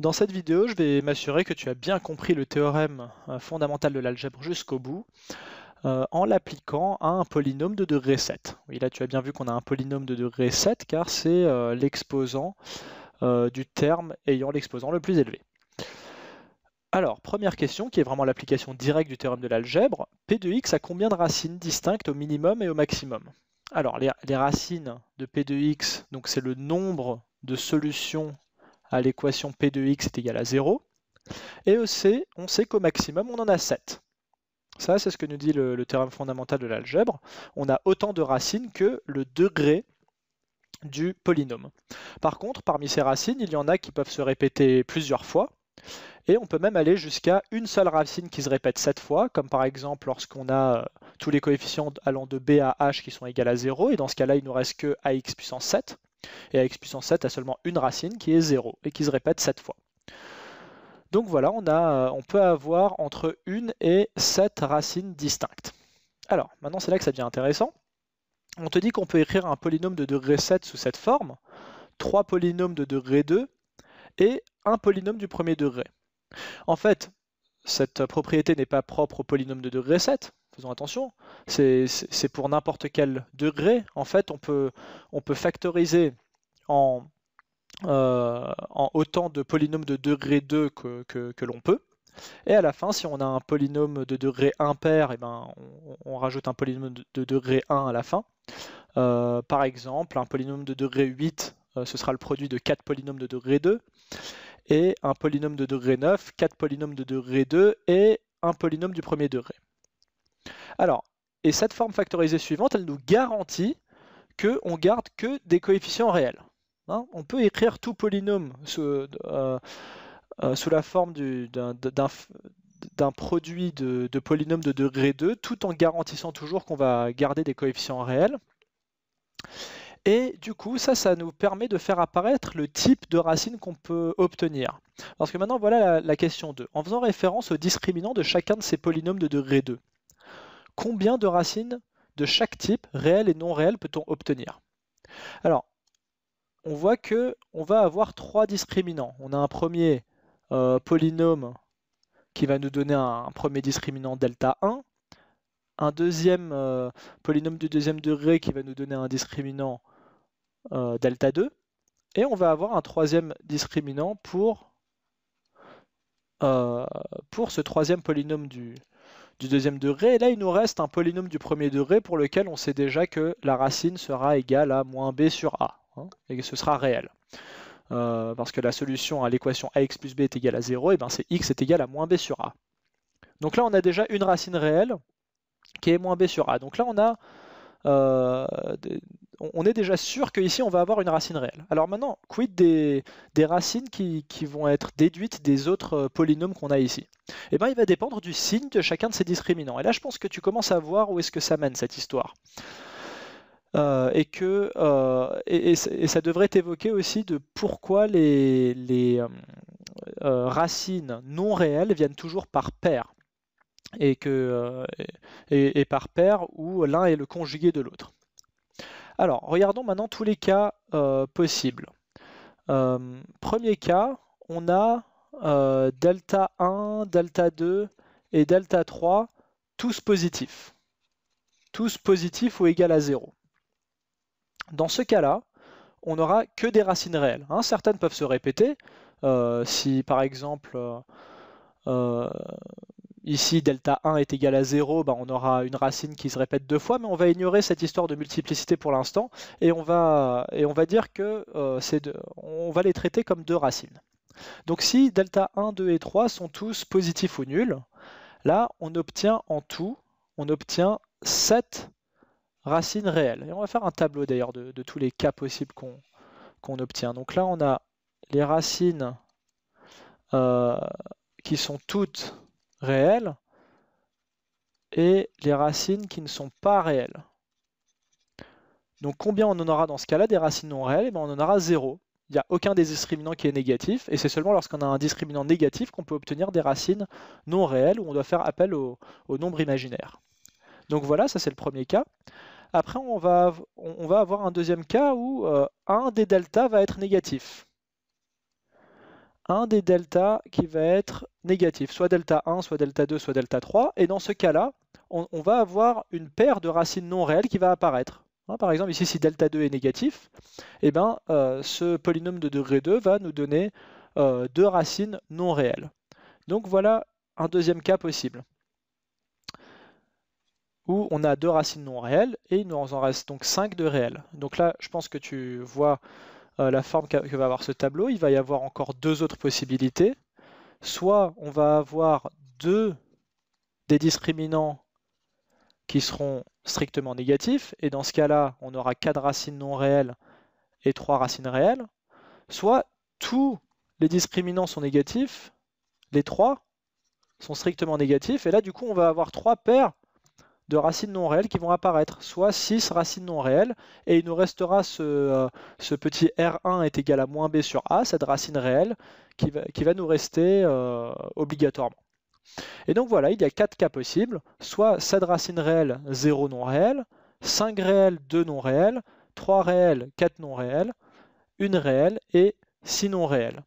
Dans cette vidéo, je vais m'assurer que tu as bien compris le théorème euh, fondamental de l'algèbre jusqu'au bout euh, en l'appliquant à un polynôme de degré 7. Oui, là, tu as bien vu qu'on a un polynôme de degré 7 car c'est euh, l'exposant du terme ayant l'exposant le plus élevé. Alors, première question qui est vraiment l'application directe du théorème de l'algèbre, P de x a combien de racines distinctes au minimum et au maximum Alors, les, racines de P de x, donc c'est le nombre de solutions à l'équation P de x est égal à 0. Et e on sait qu'au maximum, on en a 7. Ça, c'est ce que nous dit le, théorème fondamental de l'algèbre. On a autant de racines que le degré du polynôme. Par contre, parmi ces racines, il y en a qui peuvent se répéter plusieurs fois. Et on peut même aller jusqu'à une seule racine qui se répète 7 fois, comme par exemple lorsqu'on a euh, tous les coefficients allant de b à h qui sont égaux à 0, et dans ce cas-là, il ne nous reste que ax puissance 7. Et à x puissance 7 a seulement une racine qui est 0 et qui se répète 7 fois. Donc voilà, on, a, euh, on peut avoir entre 1 et 7 racines distinctes. Alors, maintenant c'est là que ça devient intéressant. On te dit qu'on peut écrire un polynôme de degré 7 sous cette forme, 3 polynômes de degré 2 et un polynôme du premier degré. En fait, cette propriété n'est pas propre au polynôme de degré 7, faisons attention. C'est pour n'importe quel degré. En fait, on peut, factoriser euh, en, autant de polynômes de degré 2 que, l'on peut. Et à la fin, si on a un polynôme de degré impair, et eh ben, on, rajoute un polynôme de, degré 1 à la fin. Euh, par exemple, un polynôme de degré 8, euh, ce sera le produit de 4 polynômes de degré 2. Et un polynôme de degré 9, 4 polynômes de degré 2 et un polynôme du premier degré. Alors, et cette forme factorisée suivante, elle nous garantit qu'on garde que des coefficients réels. Hein, on peut écrire tout polynôme sous, euh, euh, la forme d'un produit de, de, polynôme de degré 2, tout en garantissant toujours qu'on va garder des coefficients réels. Et du coup, ça, ça nous permet de faire apparaître le type de racine qu'on peut obtenir. Parce que maintenant, voilà la, question 2. En faisant référence au discriminant de chacun de ces polynômes de degré 2, combien de racines de chaque type, réel et non réel, peut-on obtenir Alors, on voit que on va avoir trois discriminants. On a un premier euh, polynôme qui va nous donner un, premier discriminant delta 1, un deuxième euh, polynôme du deuxième degré qui va nous donner un discriminant euh, delta 2, et on va avoir un troisième discriminant pour, pour ce troisième polynôme du, du deuxième degré. Et là, il nous reste un polynôme du premier degré pour lequel on sait déjà que la racine sera égale à moins b sur a. Hein, et que ce sera réel. Euh, parce que la solution à l'équation ax plus b est égale à 0, et bien c'est x est égal à moins b sur a. Donc là, on a déjà une racine réelle qui est moins b sur a. Donc là, on a euh, on est déjà sûr qu'ici on va avoir une racine réelle. Alors maintenant, quid des, racines qui, vont être déduites des autres euh, polynômes qu'on a ici Eh bien, il va dépendre du signe de chacun de ces discriminants. Et là, je pense que tu commences à voir où est-ce que ça mène cette histoire. Euh, et que euh, ça devrait évoquer aussi de pourquoi les, racines non réelles viennent toujours par paires. et que par paires où l'un est le conjugué de l'autre. Alors, regardons maintenant tous les cas euh, possibles. Euh, premier cas, on a euh, delta 1, delta 2 et delta 3, tous positifs. Tous positifs ou égal à 0. Dans ce cas-là, on n'aura que des racines réelles. Hein. Certaines peuvent se répéter. si par exemple ici delta 1 est égal à 0, bah, on aura une racine qui se répète deux fois, mais on va ignorer cette histoire de multiplicité pour l'instant, et on va, et on va dire que euh, on va les traiter comme deux racines. Donc si delta 1, 2 et 3 sont tous positifs ou nuls, là on obtient en tout, on obtient 7 racines réelles. Et on va faire un tableau d'ailleurs de, tous les cas possibles qu'on obtient. Donc là on a les racines euh, qui sont toutes réelles et les racines qui ne sont pas réelles. Donc combien on en aura dans ce cas-là des racines non réelles et eh ben, On en aura 0. Il n'y a aucun des discriminants qui est négatif, et c'est seulement lorsqu'on a un discriminant négatif qu'on peut obtenir des racines non réelles, où on doit faire appel au, nombre imaginaire. Donc voilà, ça c'est le premier cas. Après, on va, on va, avoir un deuxième cas où euh, un des deltas va être négatif un des deltas qui va être négatif, soit delta 1, soit delta 2, soit delta 3. Et dans ce cas-là, on, va avoir une paire de racines non réelles qui va apparaître. Hein, par exemple, ici, si delta 2 est négatif, eh ben, euh, ce polynôme de degré 2 va nous donner euh, deux racines non réelles. Donc voilà un deuxième cas possible, où on a deux racines non réelles, et il nous en reste donc 5 de réelles. Donc là, je pense que tu vois euh, la forme que va avoir ce tableau, il va y avoir encore deux autres possibilités. Soit on va avoir deux des discriminants qui seront strictement négatifs, et dans ce cas-là, on aura quatre racines non réelles et trois racines réelles, soit tous les discriminants sont négatifs, les trois sont strictement négatifs, et là du coup on va avoir trois paires de racines non réelles qui vont apparaître, soit 6 racines non réelles, et il nous restera ce, euh, petit R1 est égal à moins B sur A, cette racine réelle, qui va, qui va nous rester euh, obligatoirement. Et donc voilà, il y a 4 cas possibles, soit 7 racines réelles, 0 non réelles, 5 réelles, 2 non réelles, 3 réelles, 4 non réelles, 1 réelle et 6 non réelles.